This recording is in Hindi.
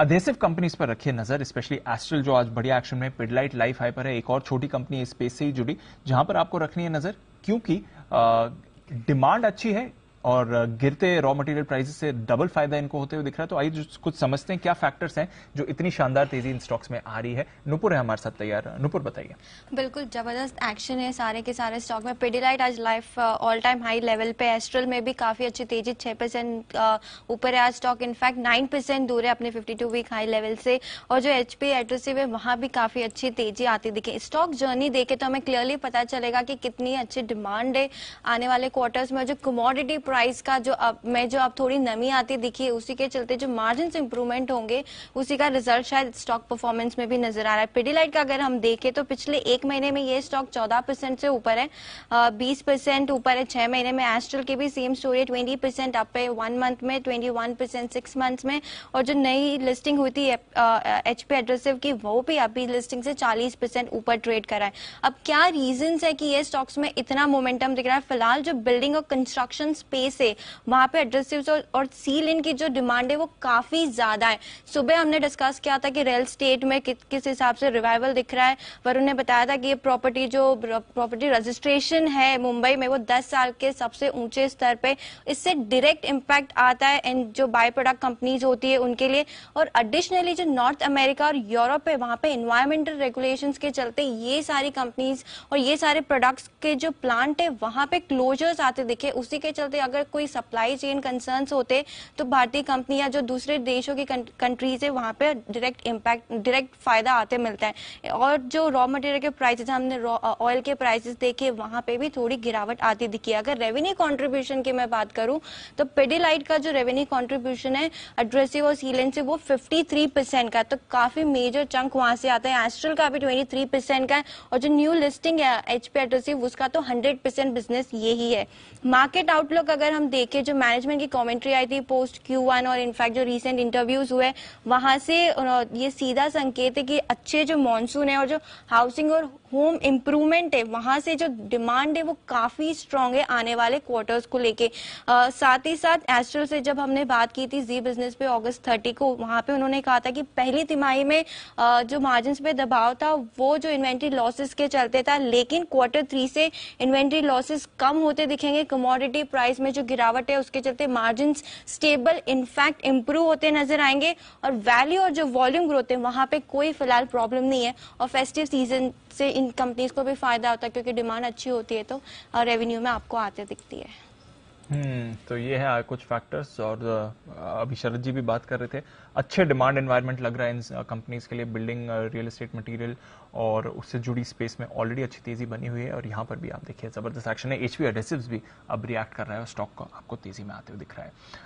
अधेसिव कंपनीज पर रखिए नजर स्पेशली एस्ट्रल जो आज बढ़िया एक्शन में पिडलाइट लाइफ हाई पर है एक और छोटी कंपनी स्पेस से ही जुड़ी जहां पर आपको रखनी है नजर क्योंकि डिमांड अच्छी है और गिरते रॉ मटेरियल प्राइसेस से डबल फायदा इनको होते हुए दिख रहा है तो आइए कुछ समझते हैं क्या फैक्टर्स हैं जो इतनी शानदार तेजी इन स्टॉक्स में आ रही है नुपुर है हमारे साथ तैयार नुपुर बताइए बिल्कुल जबरदस्त एक्शन है सारे के सारे स्टॉक में पेडीलाइट आज life all time high level पे एस्ट्रल में भी काफी अच्छी तेजी छह परसेंट uh, ऊपर है आज स्टॉक इनफैक्ट नाइन परसेंट दूर है अपने fifty two week high level से और जो एचपी पी है वहां भी काफी अच्छी तेजी आती दिखे स्टॉक जर्नी देखे तो हमें क्लियरली पता चलेगा कि कितनी अच्छी डिमांड है आने वाले क्वार्टर्स में जो कमोडिटी प्राइस का जो अब में जो अब थोड़ी नमी आती दिखी है उसी के चलते जो मार्जिन इंप्रूवमेंट होंगे उसी का रिजल्ट शायद स्टॉक परफॉर्मेंस में भी नजर आ रहा है पिडीलाइट का अगर हम देखें तो पिछले एक महीने में ये स्टॉक चौदह परसेंट से ऊपर है बीस परसेंट ऊपर है छह महीने में एस्ट्रल की भी सेम स्टोरी है ट्वेंटी अप है वन मंथ में twenty one percent six month में और जो नई लिस्टिंग हुई थी एचपी एड्रेसिव की वो भी अभी लिस्टिंग से चालीस परसेंट ऊपर ट्रेड करा है अब क्या रीजन है कि ये स्टॉक्स में इतना मोमेंटम दिख रहा है फिलहाल जो बिल्डिंग और कंस्ट्रक्शन स्पेस स्पेस है वहाँ पे एड्रेसिव और सील इन की जो डिमांड है वो काफी ज्यादा है सुबह हमने डिस्कस किया था कि रियल स्टेट में कि, किस हिसाब से रिवाइवल दिख रहा है वरुण ने बताया था कि ये प्रॉपर्टी जो प्रॉपर्टी रजिस्ट्रेशन है मुंबई में वो दस साल के सबसे ऊंचे स्तर पे इससे डायरेक्ट इम्पैक्ट आता है एंड जो बाय प्रोडक्ट कंपनीज होती है उनके लिए और एडिशनली जो नॉर्थ अमेरिका और यूरोप है वहां पे इन्वायरमेंटल रेगुलेशन के चलते ये सारी कंपनीज और ये सारे प्रोडक्ट्स के जो प्लांट है वहां पे क्लोजर्स आते दिखे उसी के चलते अगर कोई सप्लाई चेन कंसर्न होते तो भारतीय कंपनी या जो दूसरे देशों की कंट्रीज है वहां पर डायरेक्ट इम्पैक्ट डायरेक्ट फायदा आते मिलता है और जो रॉ मटेरियल के प्राइसेज हमने ऑयल के प्राइसेस देखे वहां पे भी थोड़ी गिरावट आती दिखी अगर रेवेन्यू कॉन्ट्रीब्यूशन की मैं बात करूं तो पेडिलाइट का जो रेवेन्यू कॉन्ट्रीब्यूशन है एड्रेसिव और सीलेंट से वो 53 परसेंट का तो काफी मेजर चंक वहां से आता है एस्ट्रल का भी 23 परसेंट का है और जो न्यू लिस्टिंग है एचपी एड्रेसिव उसका तो हंड्रेड परसेंट बिजनेस यही है मार्केट आउटलुक अगर हम देखें जो मैनेजमेंट की कमेंट्री आई थी पोस्ट क्यू वन और इनफैक्ट जो रिसेंट इंटरव्यूज हुए वहां से ये सीधा संकेत है कि अच्छे जो मानसून है और जो हाउसिंग और होम इम्प्रूवमेंट है वहां से जो डिमांड है वो काफी स्ट्रांग है आने वाले क्वार्टर्स को लेके साथ ही साथ एस्ट्रल से जब हमने बात की थी जी बिजनेस पे अगस्त थर्टी को वहां पे उन्होंने कहा था कि पहली तिमाही में आ, जो मार्जिन पे दबाव था वो जो इन्वेंट्री लॉसेस के चलते था लेकिन क्वार्टर थ्री से इन्वेंट्री लॉसेस कम होते दिखेंगे कमोडिटी प्राइस में में जो गिरावट है उसके चलते मार्जिन स्टेबल इनफैक्ट इंप्रूव होते नजर आएंगे और वैल्यू और जो वॉल्यूम ग्रोथ है वहां पे कोई फिलहाल प्रॉब्लम नहीं है और फेस्टिव सीजन से इन कंपनीज को भी फायदा होता है क्योंकि डिमांड अच्छी होती है तो रेवेन्यू में आपको आते दिखती है हम्म तो ये है कुछ फैक्टर्स और अभी शरद जी भी बात कर रहे थे अच्छे डिमांड एनवायरनमेंट लग रहा है इन कंपनीज के लिए बिल्डिंग रियल एस्टेट मटेरियल और उससे जुड़ी स्पेस में ऑलरेडी अच्छी तेजी बनी हुई है और यहाँ पर भी आप देखिए जबरदस्त एक्शन है एच एडेसिव भी अब रिएक्ट कर रहा है और स्टॉक को आपको तेजी में आते हुए दिख रहा है